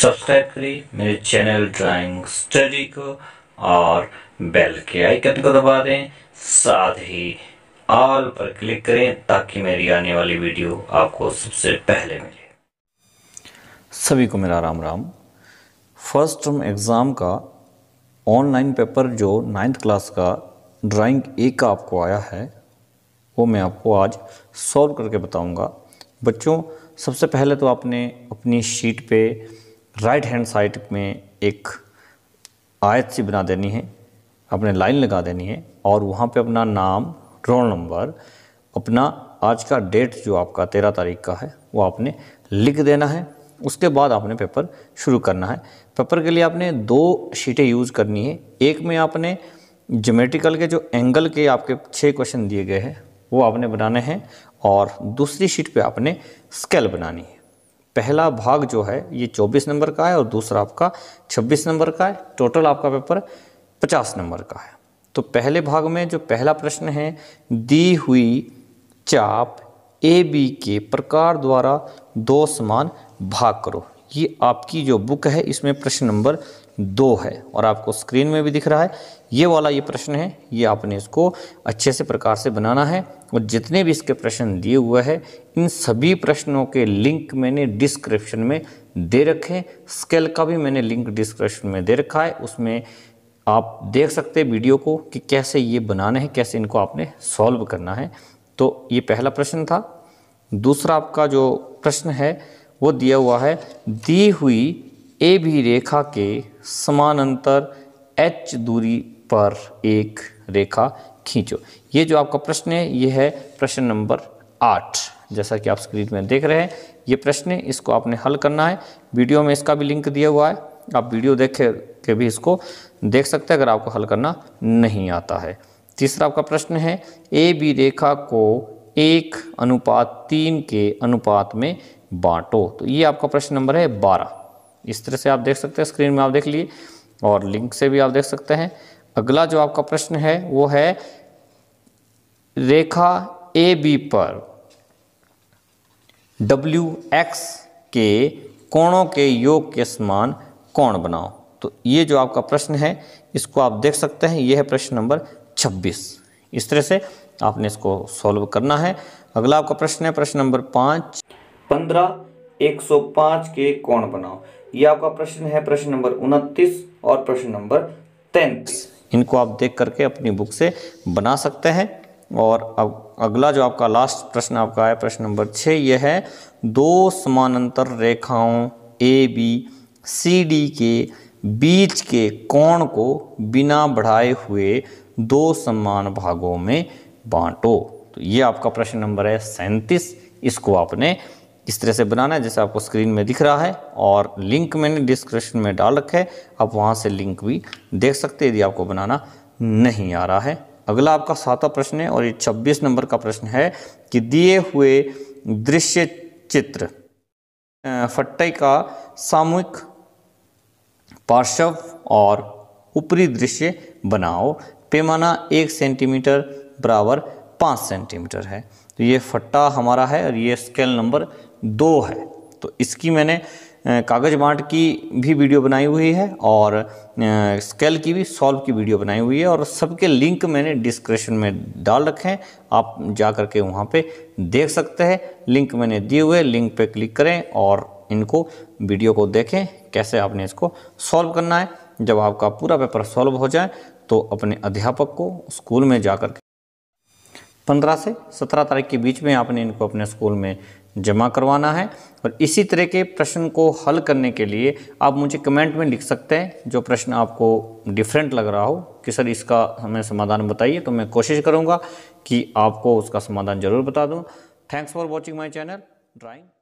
subscribe करिए मेरे channel drawing study को और बेल के आइकन को दबा दें साथ ही ऑल पर क्लिक करें ताकि मेरी आने वाली वीडियो आपको सबसे पहले मिले सभी को मेरा Ram Ram first term exam का ऑनलाइन पेपर जो नाइन्थ क्लास का ड्राइंग ए का आपको आया है वो मैं आपको आज सॉल्व करके बताऊंगा बच्चों सबसे पहले तो आपने अपनी शीट पे राइट हैंड साइड में एक आयत सी बना देनी है अपने लाइन लगा देनी है और वहाँ पे अपना नाम रोल नंबर अपना आज का डेट जो आपका तेरह तारीख का है वो आपने लिख देना है उसके बाद आपने पेपर शुरू करना है पेपर के लिए आपने दो शीटें यूज़ करनी है एक में आपने जोमेट्रिकल के जो एंगल के आपके छः क्वेश्चन दिए गए हैं वो आपने बनाने हैं और दूसरी शीट पे आपने स्केल बनानी है पहला भाग जो है ये 24 नंबर का है और दूसरा आपका 26 नंबर का है टोटल आपका पेपर 50 नंबर का है तो पहले भाग में जो पहला प्रश्न है दी हुई चाप ए बी के प्रकार द्वारा दो समान भाग करो ये आपकी जो बुक है इसमें प्रश्न नंबर दो है और आपको स्क्रीन में भी दिख रहा है ये वाला ये प्रश्न है ये आपने इसको अच्छे से प्रकार से बनाना है और जितने भी इसके प्रश्न दिए हुए हैं इन सभी प्रश्नों के लिंक मैंने डिस्क्रिप्शन में दे रखे हैं स्केल का भी मैंने लिंक डिस्क्रिप्शन में दे रखा है उसमें आप देख सकते हैं वीडियो को कि कैसे ये बनाना है कैसे इनको आपने सॉल्व करना है तो ये पहला प्रश्न था दूसरा आपका जो प्रश्न है वो दिया हुआ है दी हुई ए भी रेखा के समानांतर एच दूरी पर एक रेखा खींचो ये जो आपका प्रश्न है ये है प्रश्न नंबर आठ जैसा कि आप स्क्रीन में देख रहे हैं ये प्रश्न है इसको आपने हल करना है वीडियो में इसका भी लिंक दिया हुआ है आप वीडियो देख के भी इसको देख सकते हैं अगर आपको हल करना नहीं आता है तीसरा आपका प्रश्न है ए बी रेखा को एक अनुपात तीन के अनुपात में बांटो तो ये आपका प्रश्न नंबर है बारह इस तरह से आप देख सकते हैं स्क्रीन में आप देख लिए और लिंक से भी आप देख सकते हैं अगला जो आपका प्रश्न है वो है रेखा ए बी पर डब्ल्यू एक्स के कोणों के योग के समान कोण बनाओ तो ये जो आपका प्रश्न है इसको आप देख सकते हैं ये है प्रश्न नंबर 26 इस तरह से आपने इसको सॉल्व करना है अगला आपका प्रश्न है प्रश्न नंबर पाँच पंद्रह एक सौ पाँच के कोण बनाओ ये आपका प्रश्न है प्रश्न नंबर उनतीस और प्रश्न नंबर तैंतीस इनको आप देख करके अपनी बुक से बना सकते हैं और अब अगला जो आपका लास्ट प्रश्न आपका है प्रश्न नंबर छः यह है दो समानांतर रेखाओं ए बी सी डी के बीच के कोण को बिना बढ़ाए हुए दो समान भागों में बांटो तो ये आपका प्रश्न नंबर है सैंतीस इसको आपने इस तरह से बनाना है जैसे आपको स्क्रीन में दिख रहा है और लिंक मैंने डिस्क्रिप्शन में डाल रखा है आप वहाँ से लिंक भी देख सकते हैं यदि आपको बनाना नहीं आ रहा है अगला आपका सातवा प्रश्न है और ये छब्बीस नंबर का प्रश्न है कि दिए हुए दृश्य चित्र फट्टे का सामूहिक पार्श्व और ऊपरी दृश्य बनाओ पैमाना एक सेंटीमीटर बराबर पाँच सेंटीमीटर है तो ये फट्टा हमारा है और ये स्केल नंबर दो है तो इसकी मैंने कागज बांट की भी वीडियो बनाई हुई है और स्केल की भी सॉल्व की वीडियो बनाई हुई है और सबके लिंक मैंने डिस्क्रिप्शन में डाल रखे हैं आप जा कर के वहाँ पर देख सकते हैं लिंक मैंने दिए हुए लिंक पर क्लिक करें और इनको वीडियो को देखें कैसे आपने इसको सॉल्व करना है जब आपका पूरा पेपर सॉल्व हो जाए तो अपने अध्यापक को स्कूल में जा कर पंद्रह से सत्रह तारीख के बीच में आपने इनको अपने स्कूल में जमा करवाना है और इसी तरह के प्रश्न को हल करने के लिए आप मुझे कमेंट में लिख सकते हैं जो प्रश्न आपको डिफरेंट लग रहा हो कि सर इसका हमें समाधान बताइए तो मैं कोशिश करूँगा कि आपको उसका समाधान जरूर बता दूँ thanks for watching my channel drawing